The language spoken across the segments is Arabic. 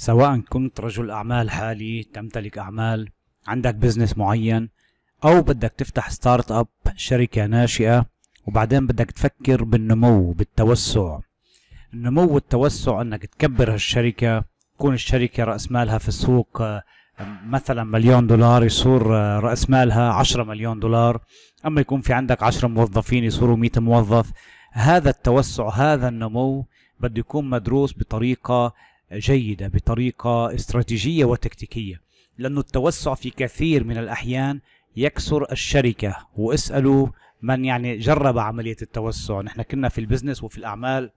سواء كنت رجل أعمال حالي تمتلك أعمال عندك بزنس معين أو بدك تفتح ستارت أب شركة ناشئة وبعدين بدك تفكر بالنمو بالتوسع النمو والتوسع أنك تكبر هالشركة تكون الشركة رأس مالها في السوق آه، مثلا مليون دولار يصور آه، رأس مالها 10 مليون دولار أما يكون في عندك 10 موظفين يصوروا 100 موظف هذا التوسع هذا النمو بده يكون مدروس بطريقة جيدة بطريقة استراتيجية وتكتيكية لأنه التوسع في كثير من الأحيان يكسر الشركة واسألوا من يعني جرب عملية التوسع نحن كنا في البزنس وفي الأعمال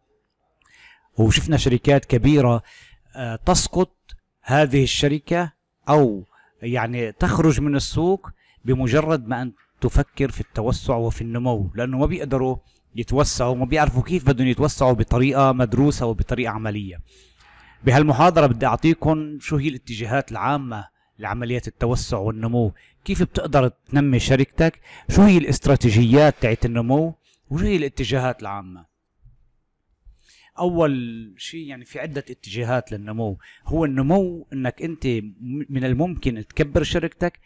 وشفنا شركات كبيرة آه، تسقط هذه الشركة أو يعني تخرج من السوق بمجرد ما أن تفكر في التوسع وفي النمو لأنه ما بيقدروا يتوسعوا ما بيعرفوا كيف بدهم يتوسعوا بطريقة مدروسة وبطريقة عملية بهالمحاضرة بدي أعطيكم شو هي الاتجاهات العامة لعملية التوسع والنمو كيف بتقدر تنمي شركتك شو هي الاستراتيجيات تاعت النمو وشو هي الاتجاهات العامة اول شيء يعني في عده اتجاهات للنمو هو النمو انك انت من الممكن تكبر شركتك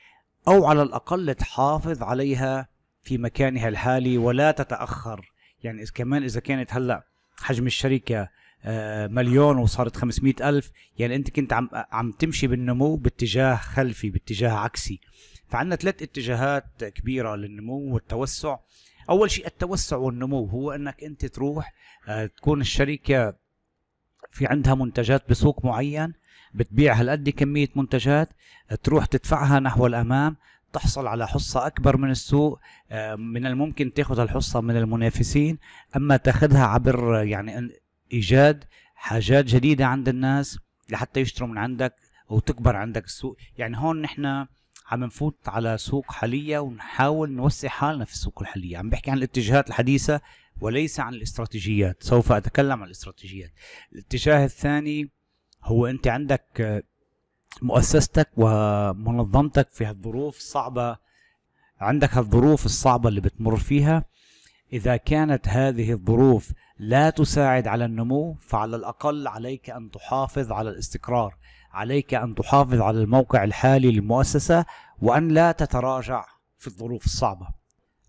او على الاقل تحافظ عليها في مكانها الحالي ولا تتاخر يعني كمان اذا كانت هلا حجم الشركه آه، مليون وصارت 500 ألف يعني أنت كنت عم, عم تمشي بالنمو باتجاه خلفي باتجاه عكسي فعندنا ثلاث اتجاهات كبيرة للنمو والتوسع أول شيء التوسع والنمو هو أنك أنت تروح آه، تكون الشركة في عندها منتجات بسوق معين بتبيع هالقد كمية منتجات تروح تدفعها نحو الأمام تحصل على حصة أكبر من السوق آه، من الممكن تاخذ الحصة من المنافسين أما تاخذها عبر يعني ايجاد حاجات جديده عند الناس لحتى يشتروا من عندك وتكبر عندك السوق يعني هون نحن عم نفوت على سوق حاليه ونحاول نوسع حالنا في السوق الحاليه عم بحكي عن الاتجاهات الحديثه وليس عن الاستراتيجيات سوف اتكلم عن الاستراتيجيات الاتجاه الثاني هو انت عندك مؤسستك ومنظمتك في هالظروف الصعبه عندك هالظروف الصعبه اللي بتمر فيها إذا كانت هذه الظروف لا تساعد على النمو فعلى الأقل عليك أن تحافظ على الاستقرار عليك أن تحافظ على الموقع الحالي للمؤسسة وأن لا تتراجع في الظروف الصعبة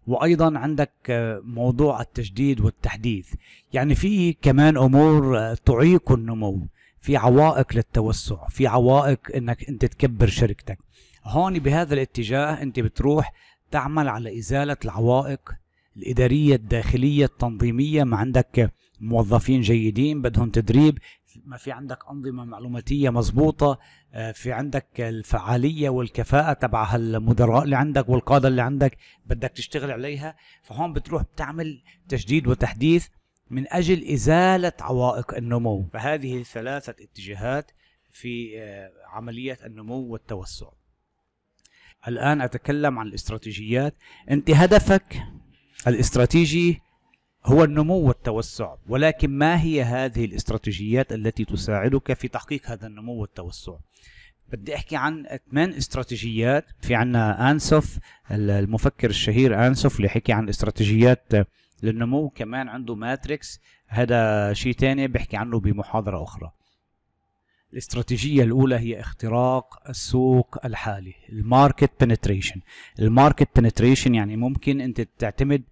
وأيضا عندك آه، موضوع التجديد والتحديث يعني في كمان أمور آه، تعيق النمو في عوائق للتوسع في عوائق أنك أنت تكبر شركتك هون بهذا الاتجاه أنت بتروح تعمل على إزالة العوائق الاداريه الداخليه التنظيميه ما عندك موظفين جيدين بدهم تدريب ما في عندك انظمه معلوماتيه مضبوطه آه، في عندك الفعاليه والكفاءه تبع المدراء اللي عندك والقاده اللي عندك بدك تشتغل عليها فهون بتروح بتعمل تجديد وتحديث من اجل ازاله عوائق النمو فهذه ثلاثه اتجاهات في آه، عمليه النمو والتوسع الان اتكلم عن الاستراتيجيات انت هدفك الاستراتيجي هو النمو والتوسع ولكن ما هي هذه الاستراتيجيات التي تساعدك في تحقيق هذا النمو والتوسع بدي احكي عن ثمان استراتيجيات في عنا انسوف المفكر الشهير انسوف اللي حكي عن استراتيجيات للنمو كمان عنده ماتريكس هذا شيء تاني بحكي عنه بمحاضرة أخرى الاستراتيجية الأولى هي اختراق السوق الحالي الماركت بنتريشن الماركت بنتريشن يعني ممكن أنت تعتمد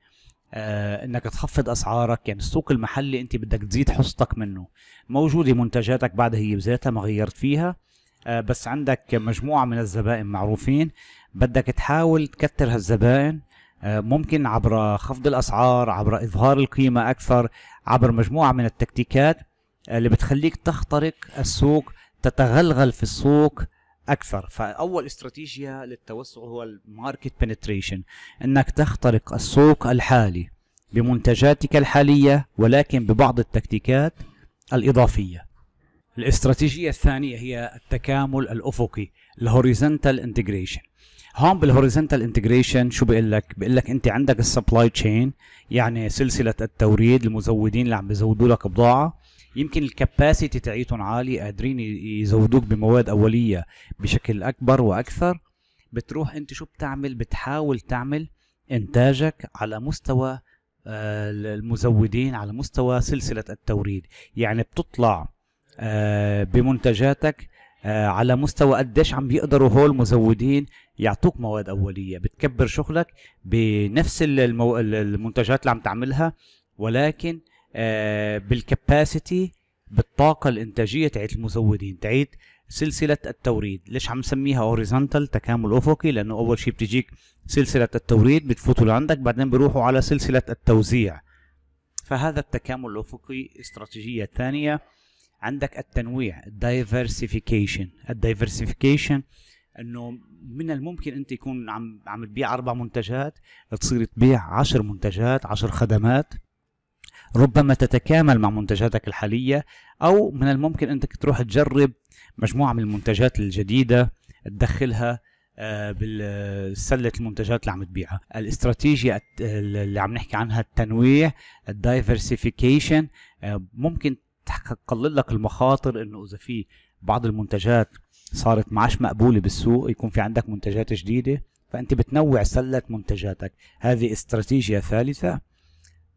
آه انك تخفض اسعارك يعني السوق المحلي انت بدك تزيد حصتك منه موجوده منتجاتك بعدها هي بذاتها ما غيرت فيها آه بس عندك مجموعه من الزبائن معروفين بدك تحاول تكتر هالزبائن آه ممكن عبر خفض الاسعار عبر اظهار القيمه اكثر عبر مجموعه من التكتيكات آه، اللي بتخليك تخترق السوق تتغلغل في السوق اكثر فاول استراتيجيه للتوسع هو الماركت بنتريشن انك تخترق السوق الحالي بمنتجاتك الحاليه ولكن ببعض التكتيكات الاضافيه الاستراتيجيه الثانيه هي التكامل الافقي الهوريزونتال انتجريشن هون بالهوريزونتال انتجريشن شو بقول لك بقول لك انت عندك السبلاي تشين يعني سلسله التوريد المزودين اللي عم بيزودوا لك بضاعه يمكن الكباسيتي تاعيتهم عالي قادرين يزودوك بمواد اوليه بشكل اكبر واكثر بتروح انت شو بتعمل بتحاول تعمل انتاجك على مستوى آه، المزودين على مستوى سلسله التوريد يعني بتطلع آه، بمنتجاتك آه، على مستوى قديش عم بيقدروا هول المزودين يعطوك مواد اوليه بتكبر شغلك بنفس المو... المنتجات اللي عم تعملها ولكن آه، بالكباسيتي بالطاقة الإنتاجية تاعت المزودين تعيد سلسلة التوريد ليش عم نسميها هوريزونتال تكامل أفقي لأنه أول شيء بتجيك سلسلة التوريد بتفوتوا لعندك بعدين بيروحوا على سلسلة التوزيع فهذا التكامل الأفقي استراتيجية ثانية عندك التنويع الدايفرسيفيكيشن الدايفرسيفيكيشن انه من الممكن انت يكون عم عم تبيع اربع منتجات تصير تبيع عشر منتجات عشر خدمات ربما تتكامل مع منتجاتك الحالية أو من الممكن أنك تروح تجرب مجموعة من المنتجات الجديدة تدخلها آه، بالسلة المنتجات اللي عم تبيعها الاستراتيجية اللي عم نحكي عنها التنويع الدايفرسيفيكيشن آه، ممكن تقلل لك المخاطر انه اذا في بعض المنتجات صارت معاش مقبولة بالسوق يكون في عندك منتجات جديدة فانت بتنوع سلة منتجاتك هذه استراتيجية ثالثة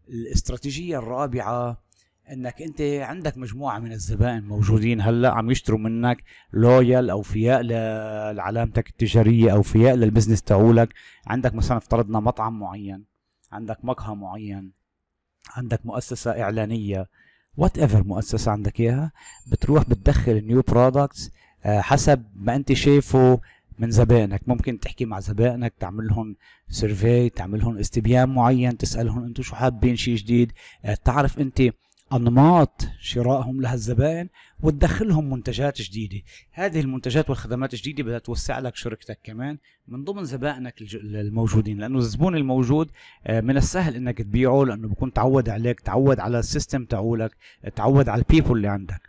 الاستراتيجيه الرابعه انك انت عندك مجموعه من الزبائن موجودين هلا عم يشتروا منك لويال اوفياء لعلامتك التجاريه اوفياء للبزنس تاعولك عندك مثلا افترضنا مطعم معين عندك مقهى معين عندك مؤسسه اعلانيه وات ايفر مؤسسه عندك اياها بتروح بتدخل نيو برودكتس آه، حسب ما انت شايفه من زبائنك ممكن تحكي مع زبائنك تعمل لهم سيرفي تعمل لهم استبيان معين تسالهم انتم شو حابين شيء جديد آه، تعرف انت انماط شرائهم لهالزبائن وتدخلهم منتجات جديده هذه المنتجات والخدمات الجديده بدها توسع لك شركتك كمان من ضمن زبائنك الموجودين لانه الزبون الموجود آه، من السهل انك تبيعه لانه بكون تعود عليك تعود على السيستم تاعولك آه، تعود على البيبول اللي عندك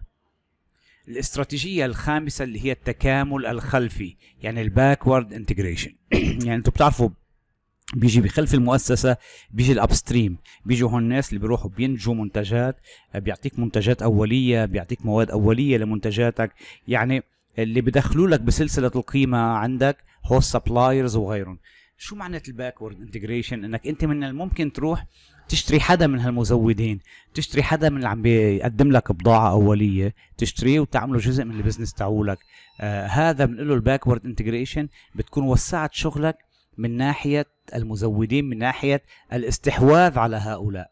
الاستراتيجيه الخامسه اللي هي التكامل الخلفي يعني الباكورد انتجريشن يعني انتم بتعرفوا بيجي بخلف المؤسسة بيجي الابستريم بيجوا هون الناس اللي بيروحوا بينتجوا منتجات بيعطيك منتجات أولية بيعطيك مواد أولية لمنتجاتك يعني اللي بدخلوا لك بسلسلة القيمة عندك هو السبلايرز وغيرهم شو معنى الباكورد انتجريشن انك انت من الممكن تروح تشتري حدا من هالمزودين تشتري حدا من اللي عم بيقدم لك بضاعه اوليه تشتريه وتعمله جزء من البزنس تاعولك آه هذا بنقول له الباكورد انتجريشن بتكون وسعت شغلك من ناحيه المزودين من ناحيه الاستحواذ على هؤلاء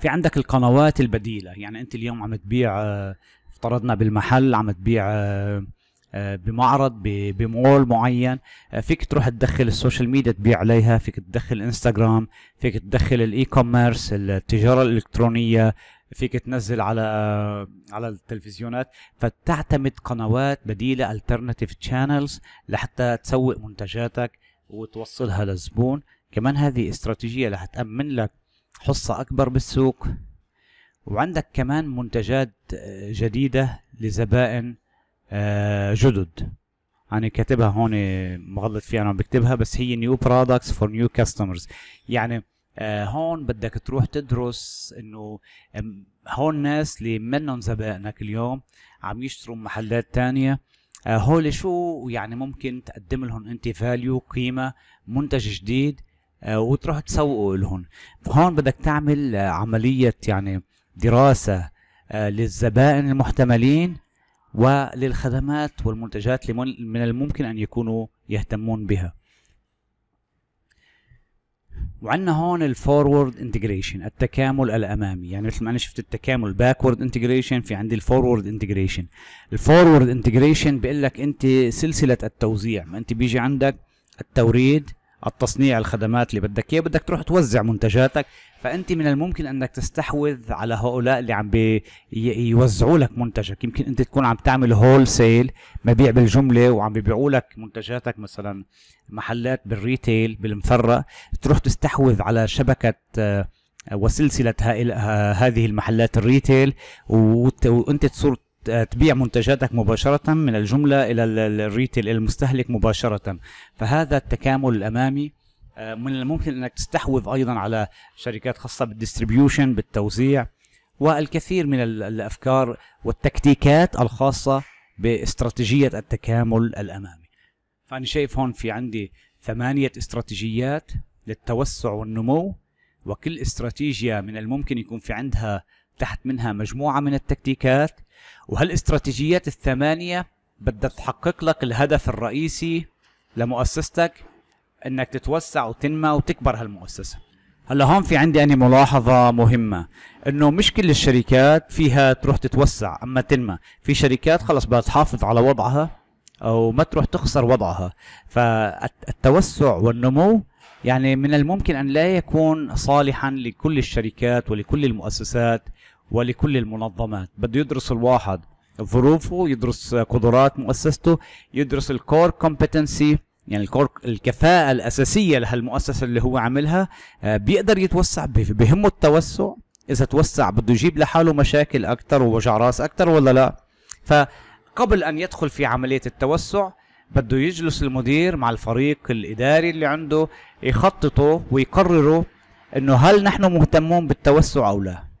في عندك القنوات البديله يعني انت اليوم عم تبيع آه، افترضنا بالمحل عم تبيع آه آه، بمعرض بمول معين آه، فيك تروح تدخل السوشيال ميديا تبيع عليها فيك تدخل انستغرام فيك تدخل الاي كوميرس التجاره الالكترونيه فيك تنزل على آه، على التلفزيونات فتعتمد قنوات بديله alternative channels لحتى تسوق منتجاتك وتوصلها للزبون كمان هذه استراتيجيه رح تامن لك حصه اكبر بالسوق وعندك كمان منتجات جديده لزبائن آه، جدد انا يعني كاتبها هون مغلط فيها انا بكتبها بس هي نيو برودكتس فور نيو كاستمرز يعني آه، هون بدك تروح تدرس انه هون ناس اللي منهم زبائنك اليوم عم يشتروا محلات تانية آه، هول شو يعني ممكن تقدم لهم انت فاليو قيمه منتج جديد وتروح تسوقه لهم هون بدك تعمل عمليه يعني دراسه للزبائن المحتملين وللخدمات والمنتجات من الممكن أن يكونوا يهتمون بها وعندنا هون الفورورد انتجريشن التكامل الامامي يعني مثل ما انا شفت التكامل باكورد انتجريشن في عندي الفورورد انتجريشن الفورورد انتجريشن بيقول لك انت سلسله التوزيع ما انت بيجي عندك التوريد التصنيع الخدمات اللي بدك اياه بدك تروح توزع منتجاتك فانت من الممكن انك تستحوذ على هؤلاء اللي عم بيوزعوا لك منتجك يمكن انت تكون عم تعمل هول سيل مبيع بالجمله وعم بيبيعوا لك منتجاتك مثلا محلات بالريتيل بالمفرق تروح تستحوذ على شبكه آه، وسلسله آه، هذه المحلات الريتيل وانت تصير تبيع منتجاتك مباشرة من الجملة إلى الريتيل المستهلك مباشرة فهذا التكامل الأمامي آه، من الممكن أنك تستحوذ أيضا على شركات خاصة بالديستريبيوشن بالتوزيع والكثير من الأفكار والتكتيكات الخاصة باستراتيجية التكامل الأمامي فأنا شايف هون في عندي ثمانية استراتيجيات للتوسع والنمو وكل استراتيجية من الممكن يكون في عندها تحت منها مجموعة من التكتيكات وهالاستراتيجيات الثمانية بدها تحقق لك الهدف الرئيسي لمؤسستك انك تتوسع وتنمى وتكبر هالمؤسسة هلا هون في عندي أنا يعني ملاحظة مهمة إنه مش كل الشركات فيها تروح تتوسع أما تنمى في شركات خلص بدها تحافظ على وضعها أو ما تروح تخسر وضعها فالتوسع والنمو يعني من الممكن أن لا يكون صالحا لكل الشركات ولكل المؤسسات ولكل المنظمات بده يدرس الواحد ظروفه يدرس قدرات مؤسسته يدرس الكور كومبتنسي يعني الكور الكفاءة الأساسية لهالمؤسسة اللي هو عاملها آه، بيقدر يتوسع بهمه التوسع إذا توسع بده يجيب لحاله مشاكل أكثر ووجع راس أكثر ولا لا فقبل أن يدخل في عملية التوسع بده يجلس المدير مع الفريق الإداري اللي عنده يخططوا ويقرروا إنه هل نحن مهتمون بالتوسع أو لا